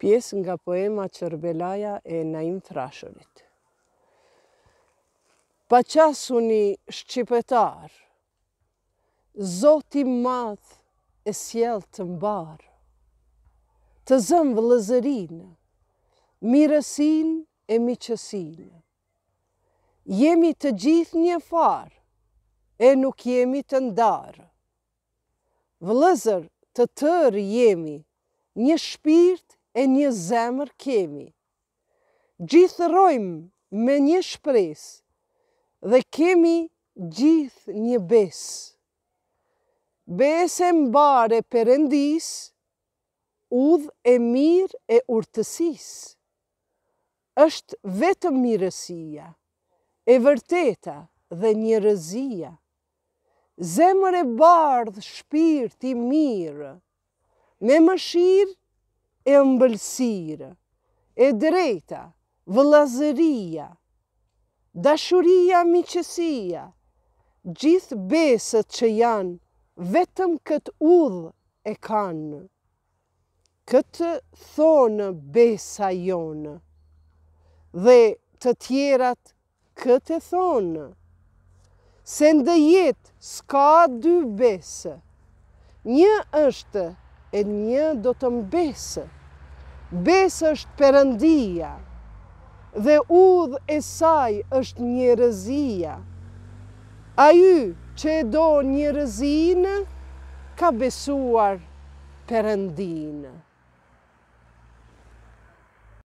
pjesë nga poema Qërbelaja e Naim Thrashërit. Pa qasu një shqipetar, Zoti madh e sjell të mbar, të zëm vëllëzërin, mirësin e miqësin. Jemi të gjithë një farë, e nuk jemi të ndarë. Vëllëzër të tërë jemi, një shpirt e një zemër kemi. Gjithë rojmë me një shpres dhe kemi gjithë një bes. Bes e mbare përëndis, udh e mirë e urtësis. është vetëm mirësia, e vërteta dhe një rëzia. Zemër e bardhë shpirë ti mirë, me mëshirë e mbëlsire, e drejta, vëlazëria, dashuria, miqësia, gjithë besët që janë, vetëm këtë udhë e kanë. Këtë thonë besa jonë, dhe të tjerat këtë e thonë, se ndë jetë s'ka dy besë, një është e një do të mbesët besë është përëndia dhe udhë e saj është njërezia. A ju që e do njërezinë, ka besuar përëndinë.